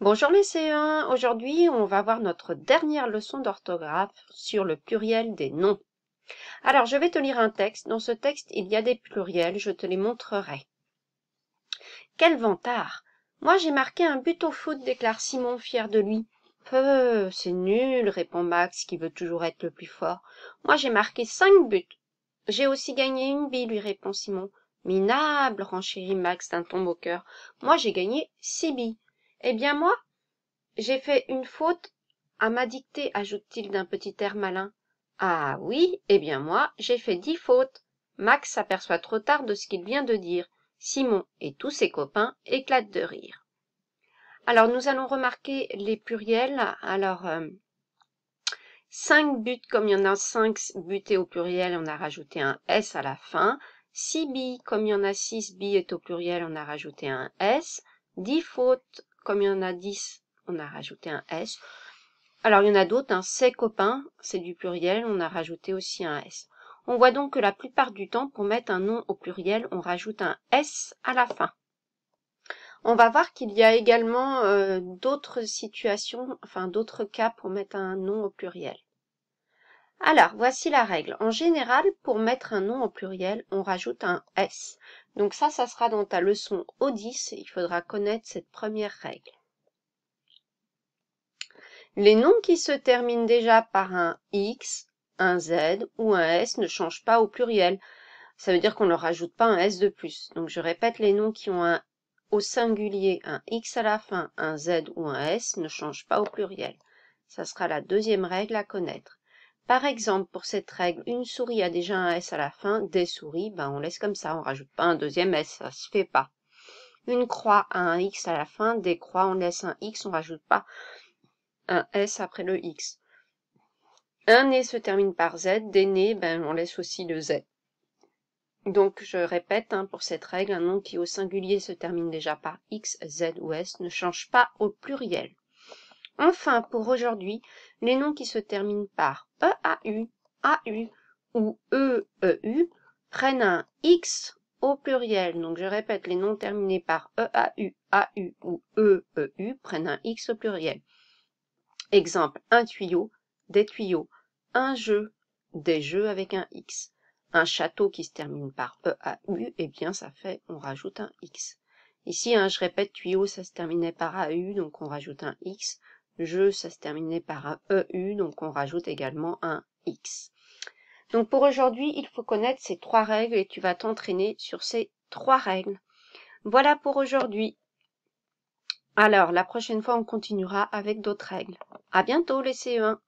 Bonjour les C1, aujourd'hui on va voir notre dernière leçon d'orthographe sur le pluriel des noms. Alors je vais te lire un texte, dans ce texte il y a des pluriels, je te les montrerai. Quel vantard Moi j'ai marqué un but au foot, déclare Simon fier de lui. Feu, c'est nul, répond Max qui veut toujours être le plus fort. Moi j'ai marqué cinq buts. J'ai aussi gagné une bille, lui répond Simon. Minable, renchérit Max d'un ton moqueur. Moi j'ai gagné six billes eh bien moi j'ai fait une faute à ma dictée ajoute-t-il d'un petit air malin ah oui eh bien moi j'ai fait dix fautes max s'aperçoit trop tard de ce qu'il vient de dire simon et tous ses copains éclatent de rire alors nous allons remarquer les pluriels alors euh, cinq buts comme il y en a cinq butés au pluriel on a rajouté un s à la fin six billes comme il y en a six est au pluriel on a rajouté un s dix fautes comme il y en a 10, on a rajouté un S. Alors, il y en a d'autres, un hein. ses copains, c'est du pluriel, on a rajouté aussi un S. On voit donc que la plupart du temps, pour mettre un nom au pluriel, on rajoute un S à la fin. On va voir qu'il y a également euh, d'autres situations, enfin d'autres cas pour mettre un nom au pluriel alors voici la règle en général pour mettre un nom au pluriel on rajoute un s donc ça ça sera dans ta leçon o10 il faudra connaître cette première règle les noms qui se terminent déjà par un x un z ou un s ne changent pas au pluriel ça veut dire qu'on ne rajoute pas un s de plus donc je répète les noms qui ont un au singulier un x à la fin, un z ou un s ne changent pas au pluriel. Ça sera la deuxième règle à connaître par exemple pour cette règle une souris a déjà un s à la fin des souris ben on laisse comme ça on rajoute pas un deuxième s ça se fait pas une croix a un x à la fin des croix on laisse un x on rajoute pas un s après le x un nez se termine par z des nez ben on laisse aussi le z donc je répète hein, pour cette règle un nom qui au singulier se termine déjà par x z ou s ne change pas au pluriel enfin pour aujourd'hui les noms qui se terminent par e-a-u, a-u ou e-e-u prennent un x au pluriel donc je répète les noms terminés par e a-u ou e-e-u prennent un x au pluriel exemple un tuyau des tuyaux un jeu des jeux avec un x un château qui se termine par e-a-u, eh bien ça fait on rajoute un x ici hein, je répète tuyau ça se terminait par au donc on rajoute un x je, ça se terminait par un EU, donc on rajoute également un X. Donc pour aujourd'hui, il faut connaître ces trois règles et tu vas t'entraîner sur ces trois règles. Voilà pour aujourd'hui. Alors, la prochaine fois, on continuera avec d'autres règles. À bientôt les CE1